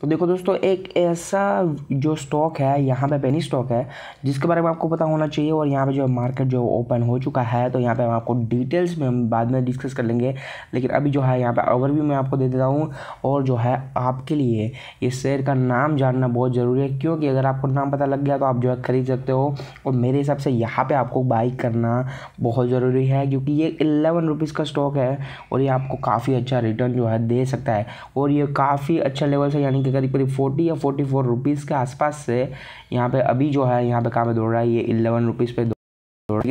तो देखो दोस्तों एक ऐसा जो स्टॉक है यहाँ पे पेनी स्टॉक है जिसके बारे में आपको पता होना चाहिए और यहाँ पे जो मार्केट जो ओपन हो चुका है तो यहाँ पे हम आपको डिटेल्स में हम बाद में डिस्कस कर लेंगे लेकिन अभी जो है यहाँ पे ओवरव्यू मैं आपको दे देता हूँ और जो है आपके लिए इस शेयर का नाम जानना बहुत ज़रूरी है क्योंकि अगर आपको नाम पता लग गया तो आप जो है ख़रीद सकते हो और मेरे हिसाब से यहाँ पर आपको बाई करना बहुत ज़रूरी है क्योंकि ये एलेवन रुपीज़ का स्टॉक है और ये आपको काफ़ी अच्छा रिटर्न जो है दे सकता है और ये काफ़ी अच्छा लेवल से यानी के करीब करीब फोर्टी या फोर्टी फोर रुपीज़ के आसपास से यहाँ पे अभी जो है यहाँ पे काम दौड़ रहा है ये इलेवन रुपीज़ पे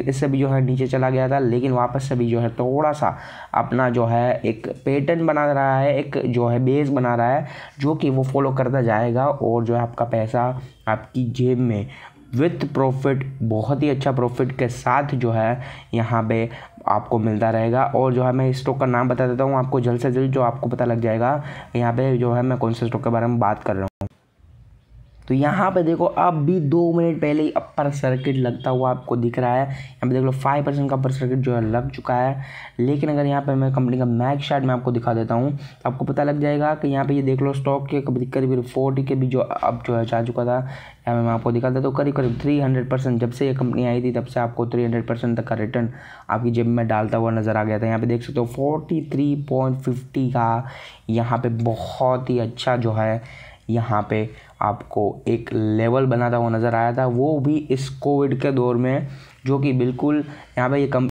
इससे भी जो है नीचे चला गया था लेकिन वापस से भी जो है थोड़ा सा अपना जो है एक पैटर्न बना रहा है एक जो है बेस बना रहा है जो कि वो फॉलो करता जाएगा और जो है आपका पैसा आपकी जेब में विथ प्रॉफिट बहुत ही अच्छा प्रॉफिट के साथ जो है यहाँ पे आपको मिलता रहेगा और जो है मैं स्टॉक का नाम बता देता हूँ आपको जल्द से जल्द जो आपको पता लग जाएगा यहाँ पे जो है मैं कौन से स्टॉक के बारे में बात कर रहा हूँ तो यहाँ पे देखो अब भी दो मिनट पहले ही अपर सर्किट लगता हुआ आपको दिख रहा है यहाँ पे देख लो फाइव परसेंट का अपर सर्किट जो है लग चुका है लेकिन अगर यहाँ पे मैं कंपनी का मैक शार्ट मैं आपको दिखा देता हूँ तो आपको पता लग जाएगा कि यहाँ पे ये यह देख लो स्टॉक के करीब करीब फोर्टी के भी जो अब जो है जा चुका था यहाँ पर मैं आपको दिखा देता हूँ करीब करीब थ्री हंड्रेड परसेंट जब से ये कंपनी आई थी तब से आपको थ्री हंड्रेड परसेंट तक का रिटर्न आपकी जेब में डालता हुआ नज़र आ गया था यहाँ पर देख सकते हो फोर्टी थ्री पॉइंट फिफ्टी का यहाँ पर बहुत ही अच्छा जो है यहाँ पे आपको एक लेवल बनाता हुआ नज़र आया था वो भी इस कोविड के दौर में जो कि बिल्कुल यहाँ पे ये कम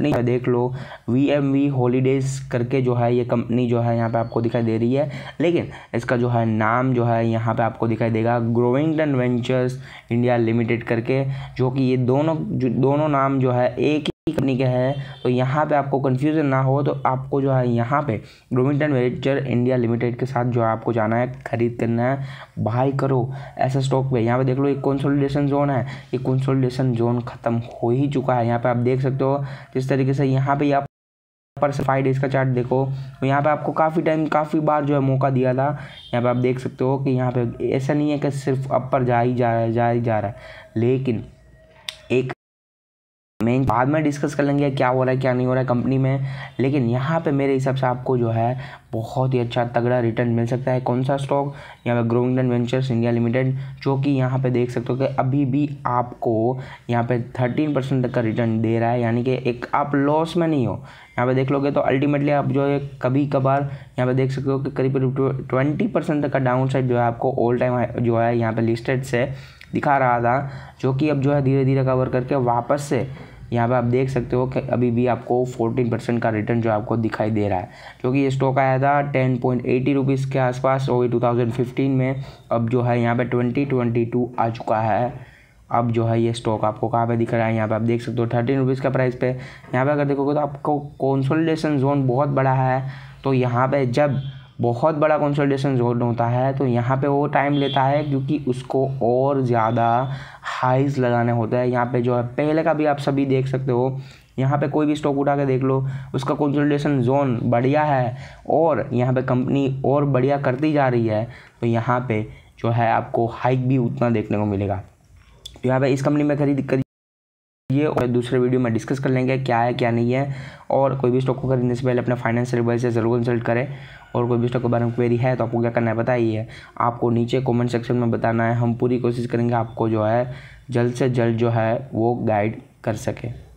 कंपनी देख लो वी एम वी हॉलीडेज करके जो है ये कंपनी जो है यहाँ पे आपको दिखाई दे रही है लेकिन इसका जो है नाम जो है यहाँ पे आपको दिखाई देगा ग्रोविंगटन वेंचर्स इंडिया लिमिटेड करके जो कि ये दोनों दोनों नाम जो है एक ही कंपनी क्या है तो यहाँ पे आपको कन्फ्यूजन ना हो तो आपको जो है यहाँ पे ब्रोमिंटन वेंचर इंडिया लिमिटेड के साथ जो है आपको जाना है खरीद करना है बाई करो ऐसे स्टॉक पे यहाँ पे देख लो एक कंसोलिडेशन जोन है ये कंसोलिडेशन जोन ख़त्म हो ही चुका है यहाँ पे आप देख सकते हो जिस तरीके से यहाँ पे आप पर फाइव डेज का चार्ट देखो तो यहाँ पे आपको काफ़ी टाइम काफ़ी बार जो है मौका दिया था यहाँ पे आप देख सकते हो कि यहाँ पे ऐसा नहीं है कि सिर्फ अपर जा ही जा रहा है जा ही जा रहा है लेकिन मेन बाद में डिस्कस कर लेंगे क्या हो रहा है क्या नहीं हो रहा है कंपनी में लेकिन यहाँ पे मेरे हिसाब से आपको जो है बहुत ही अच्छा तगड़ा रिटर्न मिल सकता है कौन सा स्टॉक यहाँ पे ग्रोइंगडन वेंचर्स इंडिया लिमिटेड जो कि यहाँ पे देख सकते हो कि अभी भी आपको यहाँ पे थर्टीन परसेंट तक का रिटर्न दे रहा है यानी कि एक आप लॉस में नहीं हो यहाँ पे देख लोगे तो अल्टीमेटली आप जो है कभी कभार यहाँ पे देख सकते हो कि करीब करीब ट्वेंटी परसेंट तक का डाउन साइड जो है आपको ऑल टाइम जो है यहाँ पे लिस्टेड से दिखा रहा था जो कि अब जो है धीरे धीरे कवर करके वापस से यहाँ पे आप देख सकते हो कि अभी भी आपको 14 परसेंट का रिटर्न जो आपको दिखाई दे रहा है क्योंकि ये स्टॉक आया था टेन पॉइंट एटी रुपीज़ के आसपास और टू थाउजेंड फिफ्टीन में अब जो है यहाँ पे ट्वेंटी ट्वेंटी टू आ चुका है अब जो है ये स्टॉक आपको कहाँ पे दिख रहा है यहाँ पे आप देख सकते हो थर्टीन रुपीज़ का प्राइस पे यहाँ पे अगर देखोगे तो आपको कॉन्सोलिडेशन जोन बहुत बड़ा है तो यहाँ पे जब बहुत बड़ा कंसोलिडेशन जोन होता है तो यहाँ पे वो टाइम लेता है क्योंकि उसको और ज़्यादा हाइज लगाने होता है यहाँ पे जो है पहले का भी आप सभी देख सकते हो यहाँ पे कोई भी स्टॉक उठा के देख लो उसका कंसोलिडेशन जोन बढ़िया है और यहाँ पे कंपनी और बढ़िया करती जा रही है तो यहाँ पे जो है आपको हाइक भी उतना देखने को मिलेगा तो यहाँ पर इस कंपनी में खरीद ये और दूसरे वीडियो में डिस्कस कर लेंगे क्या है क्या नहीं है और कोई भी स्टॉक को खरीदने से पहले अपना फाइनेंशियल एडवाइस से ज़रूर कंसल्ट करें और कोई भी स्टॉक के बारे में क्वेरी है तो आपको क्या करना है बताइए आपको नीचे कमेंट सेक्शन में बताना है हम पूरी कोशिश करेंगे आपको जो है जल्द से जल्द जो है वो गाइड कर सकें